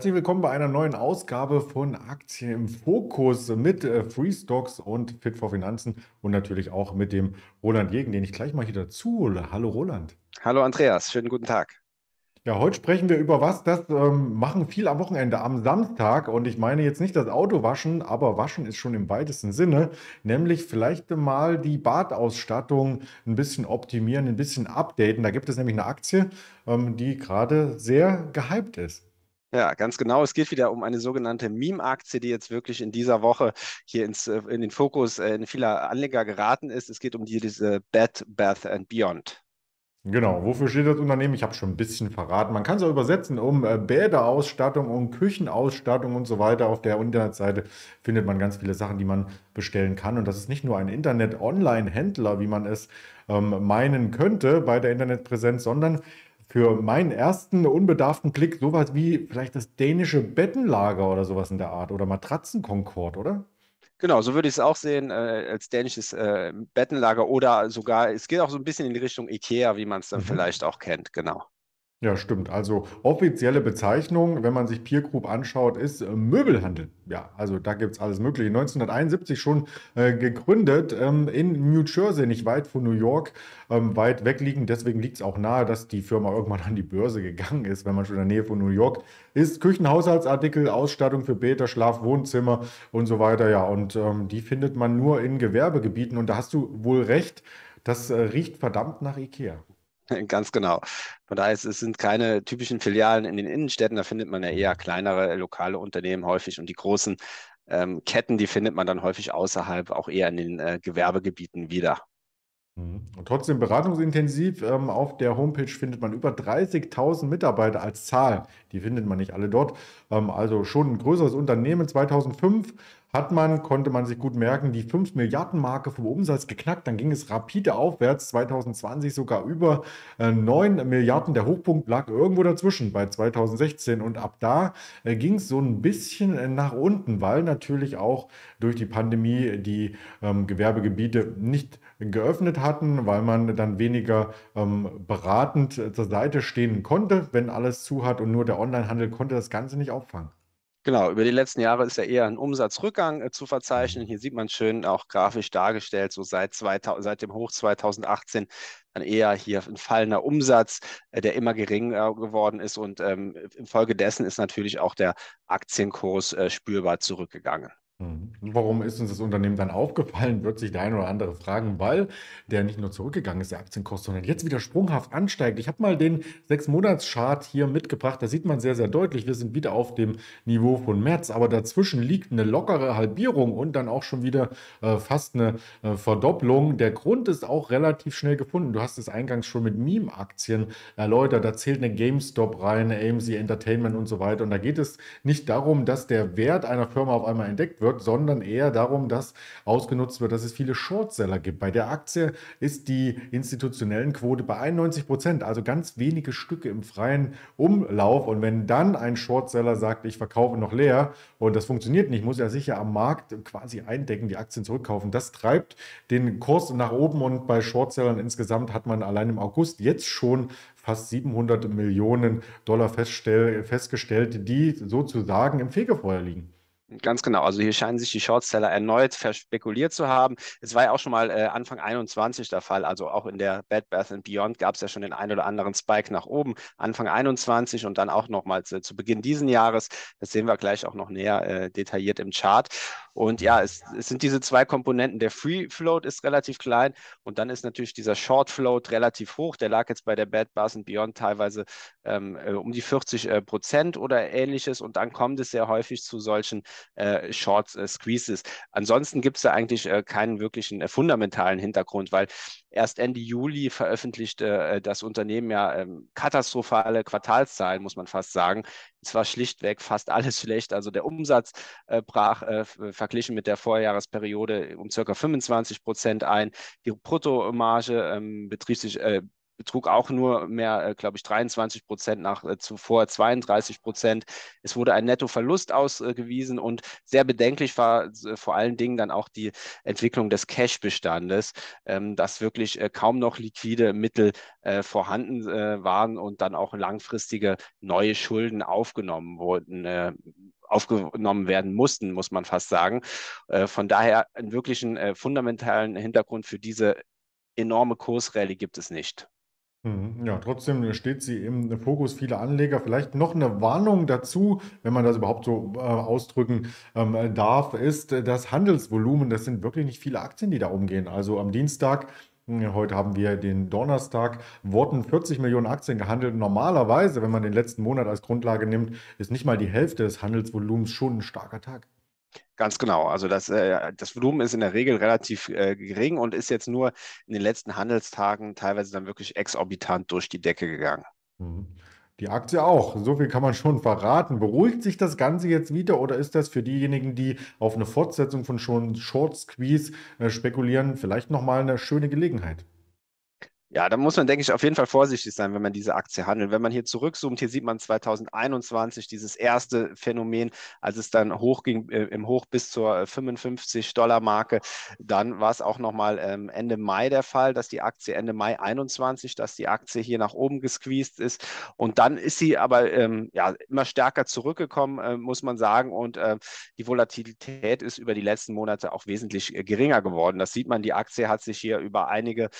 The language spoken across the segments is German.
Herzlich willkommen bei einer neuen Ausgabe von Aktien im Fokus mit äh, Free Stocks und Fit for Finanzen und natürlich auch mit dem Roland Jegen, den ich gleich mal hier dazu hole. Hallo Roland. Hallo Andreas, schönen guten Tag. Ja, heute sprechen wir über was, das ähm, machen viel am Wochenende, am Samstag. Und ich meine jetzt nicht das Auto waschen, aber waschen ist schon im weitesten Sinne. Nämlich vielleicht mal die Badausstattung ein bisschen optimieren, ein bisschen updaten. Da gibt es nämlich eine Aktie, ähm, die gerade sehr gehypt ist. Ja, ganz genau. Es geht wieder um eine sogenannte Meme-Aktie, die jetzt wirklich in dieser Woche hier ins, äh, in den Fokus äh, in vieler Anleger geraten ist. Es geht um die, diese Bed, Bath and Beyond. Genau, wofür steht das Unternehmen? Ich habe schon ein bisschen verraten. Man kann es auch übersetzen um äh, Bäderausstattung, um Küchenausstattung und so weiter. Auf der Internetseite findet man ganz viele Sachen, die man bestellen kann. Und das ist nicht nur ein Internet-Online-Händler, wie man es ähm, meinen könnte bei der Internetpräsenz, sondern für meinen ersten unbedarften Blick sowas wie vielleicht das dänische Bettenlager oder sowas in der Art oder Matratzenkonkord, oder? Genau, so würde ich es auch sehen, äh, als dänisches äh, Bettenlager oder sogar, es geht auch so ein bisschen in die Richtung Ikea, wie man es dann mhm. vielleicht auch kennt, genau. Ja, stimmt. Also offizielle Bezeichnung, wenn man sich Peer Group anschaut, ist äh, Möbelhandel. Ja, also da gibt es alles Mögliche. 1971 schon äh, gegründet ähm, in New Jersey, nicht weit von New York, ähm, weit weg liegend. Deswegen liegt es auch nahe, dass die Firma irgendwann an die Börse gegangen ist, wenn man schon in der Nähe von New York ist. Küchenhaushaltsartikel, Ausstattung für Beta, Schlaf, Wohnzimmer und so weiter. Ja, und ähm, die findet man nur in Gewerbegebieten. Und da hast du wohl recht, das äh, riecht verdammt nach Ikea. Ganz genau. Von daher es sind keine typischen Filialen in den Innenstädten, da findet man ja eher kleinere äh, lokale Unternehmen häufig und die großen ähm, Ketten, die findet man dann häufig außerhalb, auch eher in den äh, Gewerbegebieten wieder. Mhm. Und trotzdem beratungsintensiv. Ähm, auf der Homepage findet man über 30.000 Mitarbeiter als Zahl. Die findet man nicht alle dort. Ähm, also schon ein größeres Unternehmen. 2005 hat man, konnte man sich gut merken, die 5 Milliarden Marke vom Umsatz geknackt. Dann ging es rapide aufwärts, 2020 sogar über 9 äh, Milliarden. Der Hochpunkt lag irgendwo dazwischen bei 2016 und ab da äh, ging es so ein bisschen äh, nach unten, weil natürlich auch durch die Pandemie die ähm, Gewerbegebiete nicht geöffnet hatten, weil man dann weniger ähm, beratend zur Seite stehen konnte, wenn alles zu hat und nur der Onlinehandel konnte das Ganze nicht auffangen. Genau, über die letzten Jahre ist ja eher ein Umsatzrückgang äh, zu verzeichnen. Hier sieht man schön auch grafisch dargestellt, so seit, 2000, seit dem Hoch 2018 dann eher hier ein fallender Umsatz, äh, der immer geringer äh, geworden ist. Und ähm, infolgedessen ist natürlich auch der Aktienkurs äh, spürbar zurückgegangen. Mhm. Warum ist uns das Unternehmen dann aufgefallen, wird sich der eine oder andere fragen, weil der nicht nur zurückgegangen ist, der Aktienkurs, sondern jetzt wieder sprunghaft ansteigt. Ich habe mal den sechs monats chart hier mitgebracht, da sieht man sehr, sehr deutlich, wir sind wieder auf dem Niveau von März, aber dazwischen liegt eine lockere Halbierung und dann auch schon wieder äh, fast eine äh, Verdopplung. Der Grund ist auch relativ schnell gefunden. Du hast es eingangs schon mit Meme-Aktien erläutert, da zählt eine GameStop rein, eine AMC Entertainment und so weiter. Und da geht es nicht darum, dass der Wert einer Firma auf einmal entdeckt wird, wird, sondern eher darum, dass ausgenutzt wird, dass es viele Shortseller gibt. Bei der Aktie ist die institutionellen Quote bei 91 Prozent, also ganz wenige Stücke im freien Umlauf. Und wenn dann ein Shortseller sagt, ich verkaufe noch leer und das funktioniert nicht, muss er sicher am Markt quasi eindecken, die Aktien zurückkaufen. Das treibt den Kurs nach oben und bei Shortsellern insgesamt hat man allein im August jetzt schon fast 700 Millionen Dollar festgestellt, die sozusagen im Fegefeuer liegen. Ganz genau. Also hier scheinen sich die Shortseller erneut verspekuliert zu haben. Es war ja auch schon mal äh, Anfang 21 der Fall. Also auch in der Bad Bath Beyond gab es ja schon den einen oder anderen Spike nach oben. Anfang 21 und dann auch nochmals äh, zu Beginn diesen Jahres. Das sehen wir gleich auch noch näher äh, detailliert im Chart. Und ja, es, es, sind diese zwei Komponenten. Der Free Float ist relativ klein und dann ist natürlich dieser Short Float relativ hoch. Der lag jetzt bei der Bad Bath Beyond teilweise ähm, äh, um die 40 äh, Prozent oder ähnliches. Und dann kommt es sehr häufig zu solchen äh, Shorts äh, Squeezes. Ansonsten gibt es da eigentlich äh, keinen wirklichen äh, fundamentalen Hintergrund, weil erst Ende Juli veröffentlichte äh, das Unternehmen ja ähm, katastrophale Quartalszahlen, muss man fast sagen. Es war schlichtweg fast alles schlecht. Also der Umsatz äh, brach verglichen mit der Vorjahresperiode um ca. 25 Prozent ein. Die Bruttomarge ähm, betrieb sich betrug auch nur mehr, äh, glaube ich, 23 Prozent nach äh, zuvor 32 Prozent. Es wurde ein Nettoverlust ausgewiesen und sehr bedenklich war äh, vor allen Dingen dann auch die Entwicklung des Cash-Bestandes, ähm, dass wirklich äh, kaum noch liquide Mittel äh, vorhanden waren und dann auch langfristige neue Schulden aufgenommen wurden aufgenommen werden mussten, muss man fast sagen. Von daher einen wirklichen fundamentalen Hintergrund für diese enorme Kursrallye gibt es nicht. Mhm. Ja, trotzdem steht sie im Fokus vieler Anleger. Vielleicht noch eine Warnung dazu, wenn man das überhaupt so äh, ausdrücken ähm, darf, ist das Handelsvolumen. Das sind wirklich nicht viele Aktien, die da umgehen. Also am Dienstag äh, Heute haben wir den Donnerstag, wurden 40 Millionen Aktien gehandelt. Normalerweise, wenn man den letzten Monat als Grundlage nimmt, ist nicht mal die Hälfte des Handelsvolumens schon ein starker Tag. Ganz genau. Also das, äh, das Volumen ist in der Regel relativ äh, gering und ist jetzt nur in den letzten Handelstagen teilweise dann wirklich exorbitant durch die Decke gegangen. Mhm. Die Aktie auch. So viel kann man schon verraten. Beruhigt sich das Ganze jetzt wieder oder ist das für diejenigen, die auf eine Fortsetzung von schon Short Squeeze äh, spekulieren, vielleicht nochmal eine schöne Gelegenheit? Ja, da muss man, denke ich, auf jeden Fall vorsichtig sein, wenn man diese Aktie handelt. Wenn man hier zurückzoomt, hier sieht man 2021 dieses erste Phänomen, als es dann hochging, äh, im Hoch bis zur 55-Dollar-Marke. Äh, dann war es auch nochmal ähm, Ende Mai der Fall, dass die Aktie Ende Mai 21, dass die Aktie hier nach oben gesqueezed ist. Und dann ist sie aber ähm, ja, immer stärker zurückgekommen, äh, muss man sagen. Und äh, die Volatilität ist über die letzten Monate auch wesentlich äh, geringer geworden. Das sieht man, die Aktie hat sich hier über einige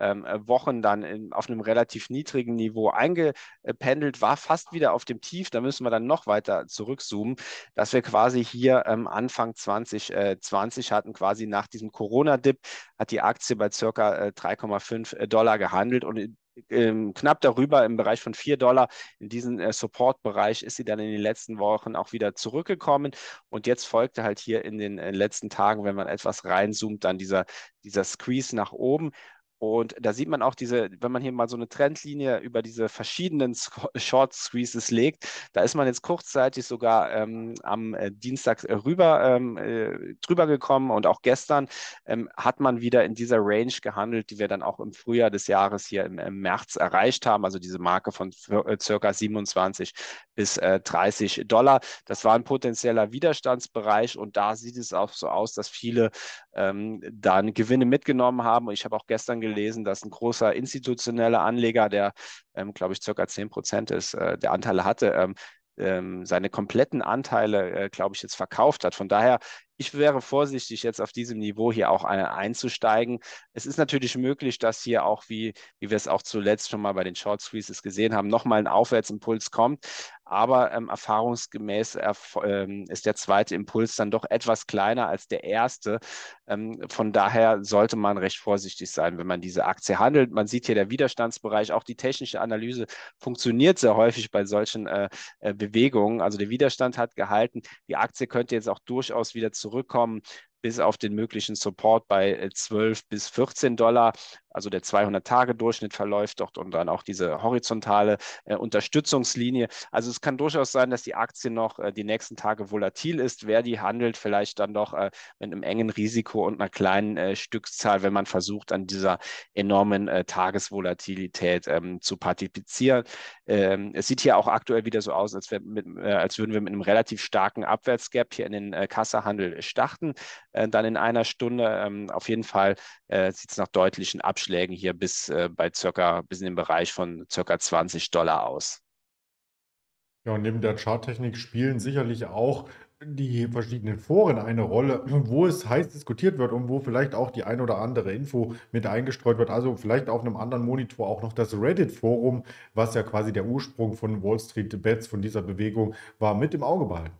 ähm, äh, Wochen dann in, auf einem relativ niedrigen Niveau eingependelt, war fast wieder auf dem Tief. Da müssen wir dann noch weiter zurückzoomen, dass wir quasi hier ähm, Anfang 2020 äh, hatten, quasi nach diesem Corona-Dip, hat die Aktie bei circa 3,5 äh, Dollar gehandelt und in, ähm, knapp darüber im Bereich von 4 Dollar. In diesen Support-Bereich ist sie dann in den letzten Wochen auch wieder zurückgekommen. Und jetzt folgte halt hier in den letzten Tagen, wenn man etwas reinzoomt, dann dieser, dieser Squeeze nach oben. Und da sieht man auch diese, wenn man hier mal so eine Trendlinie über diese verschiedenen Short Squeezes legt, da ist man jetzt kurzzeitig sogar ähm, am äh, Dienstag rüber, ähm, äh, drüber gekommen und auch gestern ähm, hat man wieder in dieser Range gehandelt, die wir dann auch im Frühjahr des Jahres hier im, im März erreicht haben, also diese Marke von äh, circa 27 bis äh, 30 Dollar. Das war ein potenzieller Widerstandsbereich und da sieht es auch so aus, dass viele ähm, dann Gewinne mitgenommen haben. Und ich habe auch gestern gelesen, gelesen, dass ein großer institutioneller Anleger, der, ähm, glaube ich, circa 10 Prozent ist, äh, der Anteile hatte, ähm, ähm, seine kompletten Anteile, äh, glaube ich, jetzt verkauft hat. Von daher ich wäre vorsichtig, jetzt auf diesem Niveau hier auch einzusteigen. Es ist natürlich möglich, dass hier auch, wie, wie wir es auch zuletzt schon mal bei den Short Squeezes gesehen haben, nochmal ein Aufwärtsimpuls kommt. Aber ähm, erfahrungsgemäß erf äh, ähm, ist der zweite Impuls dann doch etwas kleiner als der erste. Ähm, von daher sollte man recht vorsichtig sein, wenn man diese Aktie handelt. Man sieht hier der Widerstandsbereich, auch die technische Analyse funktioniert sehr häufig bei solchen äh, äh Bewegungen. Also der Widerstand hat gehalten. Die Aktie könnte jetzt auch durchaus wieder zurück zurückkommen bis auf den möglichen Support bei 12 äh, bis 14 Dollar also der 200-Tage-Durchschnitt verläuft dort und dann auch diese horizontale äh, Unterstützungslinie. Also es kann durchaus sein, dass die Aktie noch äh, die nächsten Tage volatil ist. Wer die handelt, vielleicht dann doch äh, mit einem engen Risiko und einer kleinen äh, Stückzahl, wenn man versucht, an dieser enormen äh, Tagesvolatilität ähm, zu partizipieren. Ähm, es sieht hier auch aktuell wieder so aus, als, mit, äh, als, würden wir mit einem relativ starken Abwärtsgap hier in den äh, Kassahandel starten. dann in einer Stunde ähm, auf jeden Fall sieht es nach deutlichen Abschluss Abschlägen hier bis äh, bei circa, bis in den Bereich von circa 20 Dollar aus. Ja, und neben der Charttechnik spielen sicherlich auch die verschiedenen Foren eine Rolle, wo es heiß diskutiert wird und wo vielleicht auch die ein oder andere Info mit eingestreut wird. Also vielleicht auf einem anderen Monitor auch noch das Reddit-Forum, was ja quasi der Ursprung von Wall Street Bets, von dieser Bewegung war, mit im Auge behalten.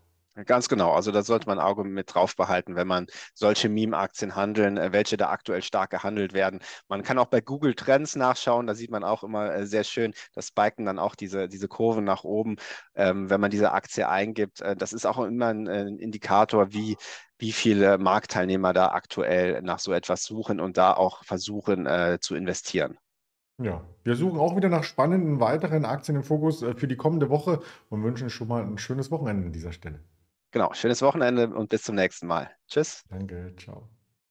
Ganz genau. Also da sollte man ein Auge mit drauf behalten, wenn man solche Meme-Aktien handeln, äh, welche da aktuell stark gehandelt werden. Man kann auch bei Google Trends nachschauen. Da sieht man auch immer äh, sehr schön, das spiken dann auch diese, diese Kurven nach oben, ähm, wenn man diese Aktie eingibt. Äh, das ist auch immer ein, ein Indikator, wie wie viele Marktteilnehmer da aktuell nach so etwas suchen und da auch versuchen äh, zu investieren. Ja, wir suchen auch wieder nach spannenden weiteren Aktien im Fokus für die kommende Woche und wünschen schon mal ein schönes Wochenende an dieser Stelle. Genau, schönes Wochenende und bis zum nächsten Mal. Tschüss. Danke, ciao.